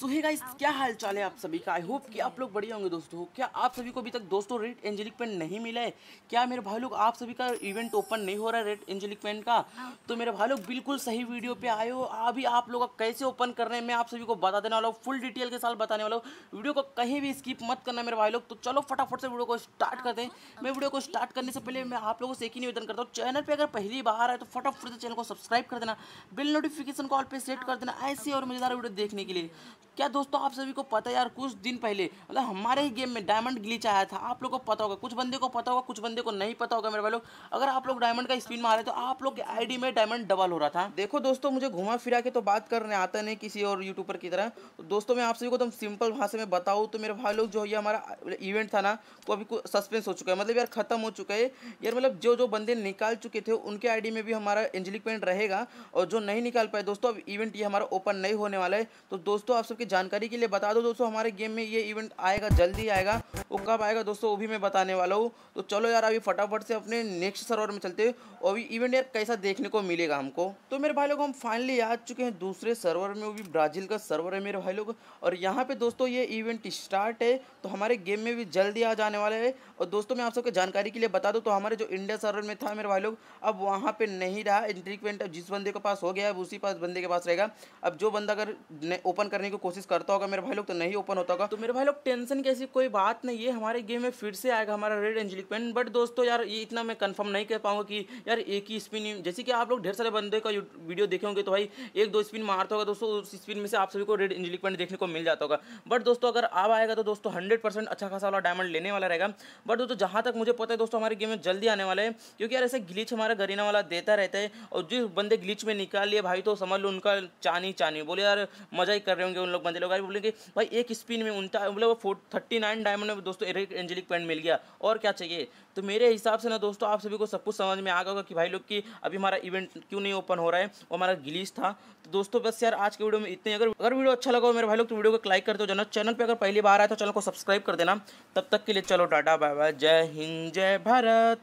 सो है गाइस क्या हाल चाल है आप सभी का आई होप कि आप लोग बढ़िया होंगे दोस्तों क्या आप सभी को अभी तक दोस्तों रेड एंजेलिक पेन नहीं मिला है क्या मेरे भाई लोग आप सभी का इवेंट ओपन नहीं हो रहा है रेड एंजेलिक पेन का तो मेरे भाई लोग बिल्कुल सही वीडियो पे आए हो अभी आप लोग कैसे ओपन कर रहे हैं मैं आप सभी को बता देने वाला हूँ फुल डिटेल के साथ बताने वाला हूँ वीडियो को कहीं भी स्किप मत करना मेरे भाई लोग तो चलो फटाफट से वीडियो को स्टार्ट करते हैं मैं वीडियो को स्टार्ट करने से पहले मैं आप लोगों से एक ही निवेदन करता हूँ चैनल पर अगर पहली बार आए तो फटाफट से चैनल को सब्सक्राइब कर देना बिल नोटिफिकेशन कॉल पर सेट कर देना ऐसे और मज़ेदार वीडियो देखने के लिए क्या दोस्तों आप सभी को पता है यार कुछ दिन पहले मतलब हमारे ही गेम में डायमंड ग्लीच आया था आप लोग को पता होगा कुछ बंदे को पता होगा कुछ बंदे को नहीं पता होगा मेरे भाई लोग अगर आप लोग डायमंड का स्पिन मारे तो आप लोग के आईडी में डायमंड डबल हो रहा था देखो दोस्तों मुझे घुमा फिरा के तो बात करने आता नहीं किसी और यूट्यूबर की तरह तो दोस्तों मैं आप सभी को एकदम तो सिंपल भाषा में बताऊँ तो मेरे भाई लोग जो ये हमारा इवेंट था ना वो अभी सस्पेंस हो चुका है मतलब यार खत्म हो चुका है यार मतलब जो जो बंदे निकाल चुके थे उनके आई में भी हमारा एंजलिक पेंट रहेगा और जो नहीं निकाल पाए दोस्तों अब इवेंट ये हमारा ओपन नहीं होने वाला है तो दोस्तों आप सबके जानकारी के लिए बता दो दोस्तों हमारे गेम में ये इवेंट आएगा जल्दी आएगा वो कब आएगा दोस्तों वो भी मैं बताने वाला हूँ तो चलो यार अभी फटाफट से अपने नेक्स्ट सर्वर में चलते और अभी इवेंट यार कैसा देखने को मिलेगा हमको तो मेरे भाई लोग हम फाइनली आ चुके हैं दूसरे सर्वर में वो भी ब्राज़ील का सर्वर है मेरे भाई लोग और यहाँ पर दोस्तों ये इवेंट स्टार्ट है तो हमारे गेम में भी जल्दी आ जाने वाला है और दोस्तों मैं आप सबके जानकारी के लिए बता दूँ तो हमारे जो इंडिया सर्वर में था मेरे भाई लोग अब वहाँ पर नहीं रहा एंट्री पॉइंट जिस बंदे के पास हो गया है उसी पास बंदे के पास रहेगा अब जो बंदा अगर ओपन करने की कोशिश कोशिश करता होगा मेरे भाई लोग तो नहीं ओपन होता होगा तो मेरे भाई लोग टेंशन की ऐसी कोई बात नहीं है हमारे गेम में फिर से आएगा हमारा रेड एंजलिक पेन बट दोस्तों यार ये इतना मैं कंफर्म नहीं कर पाऊंगा कि यार एक ही स्पिन जैसे कि आप लोग ढेर सारे बंदे का वीडियो देखे होंगे तो भाई एक दो स्पिन मारता होगा दोस्तों उस स्पिन में से आप सभी को रेड एंजलिक पेन देखने को मिल जाता होगा बट दोस्तों अगर आप आएगा तो दोस्तों हंड्रेड परसेंट अच्छा खासा वाला डायमंड लेने वाला रहेगा बट दोस्तों जहाँ तक मुझे पता है दोस्तों हमारे गेम में जल्दी आने वाले हैं क्योंकि यार ऐसे ग्लिच हमारा गरीना वाला देता रहता है और जिस बंदे ग्लिच में निकाल लिए भाई तो समझ लो उनका चानी चानी बोले यार मजा ही कर रहे होंगे उन लोग बंदे लोग बोलेंगे भाई एक स्पिन में उनता मतलब वो थर्टी नाइन डायमंड में दोस्तों एक एंजेलिक पेंट मिल गया और क्या चाहिए तो मेरे हिसाब से ना दोस्तों आप सभी को सब कुछ समझ में आ गया होगा कि भाई लोग की अभी हमारा इवेंट क्यों नहीं ओपन हो रहा है वो हमारा गिलीज था तो दोस्तों बस यार आज के वीडियो में इतने अगर अगर वीडियो अच्छा लगा हो मेरे भाई लोग तो वीडियो को लाइक कर दो जाना चैनल पर अगर पहली बार आया तो चैनल को सब्सक्राइब कर देना तब तक के लिए चलो टाटा बाय बाय जय हिंद जय भारत